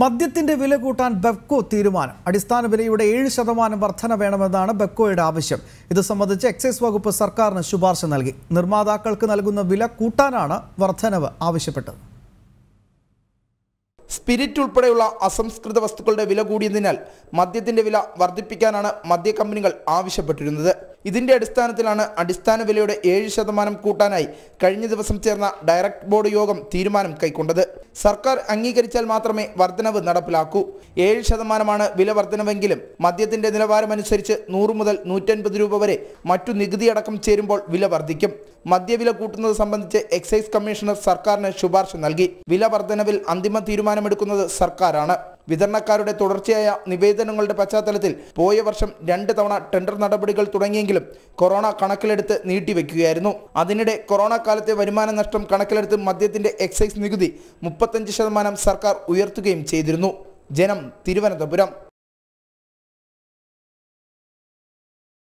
മദ്യത്തിന്റെ വില കൂട്ടാൻ ബെക്കോ തീരുമാനം അടിസ്ഥാന വിലയുടെ ഏഴ് ശതമാനം വർധന വേണമെന്നാണ് ബെക്കോയുടെ ആവശ്യം ഇത് സംബന്ധിച്ച് എക്സൈസ് വകുപ്പ് സർക്കാരിന് ശുപാർശ നൽകി നിർമ്മാതാക്കൾക്ക് നൽകുന്ന വില കൂട്ടാനാണ് വർധനവ് ആവശ്യപ്പെട്ടത് സ്പിരിറ്റ് ഉൾപ്പെടെയുള്ള അസംസ്കൃത വസ്തുക്കളുടെ വില കൂടിയതിനാൽ മദ്യത്തിന്റെ വില വർദ്ധിപ്പിക്കാനാണ് മദ്യ കമ്പനികൾ ആവശ്യപ്പെട്ടിരുന്നത് ഇതിന്റെ അടിസ്ഥാനത്തിലാണ് അടിസ്ഥാന വിലയുടെ ഏഴ് ശതമാനം കൂട്ടാനായി കഴിഞ്ഞ ദിവസം ചേർന്ന ഡയറക്ട് ബോർഡ് യോഗം തീരുമാനം കൈക്കൊണ്ടത് സർക്കാർ അംഗീകരിച്ചാൽ മാത്രമേ വർധനവ് നടപ്പിലാക്കൂ ഏഴ് ശതമാനമാണ് വില വർധനവെങ്കിലും മദ്യത്തിന്റെ നിലവാരമനുസരിച്ച് നൂറ് മുതൽ നൂറ്റൻപത് രൂപ വരെ മറ്റു നികുതി അടക്കം ചേരുമ്പോൾ വില വർദ്ധിക്കും മദ്യവില കൂട്ടുന്നത് സംബന്ധിച്ച് എക്സൈസ് കമ്മീഷണർ സർക്കാരിന് ശുപാർശ നൽകി വില വർധനവിൽ അന്തിമ തീരുമാനമെടുക്കുന്നത് സർക്കാരാണ് വിതരണക്കാരുടെ തുടർച്ചയായ നിവേദനങ്ങളുടെ പശ്ചാത്തലത്തിൽ പോയ വർഷം രണ്ട് തവണ ടെൻഡർ നടപടികൾ തുടങ്ങിയെങ്കിലും കൊറോണ കണക്കിലെടുത്ത് നീട്ടിവെക്കുകയായിരുന്നു അതിനിടെ കൊറോണ കാലത്തെ വരുമാന നഷ്ടം കണക്കിലെടുത്ത് മദ്യത്തിന്റെ എക്സൈസ് നികുതി മുപ്പത്തഞ്ച് ശതമാനം സർക്കാർ ഉയർത്തുകയും ചെയ്തിരുന്നു ജനം തിരുവനന്തപുരം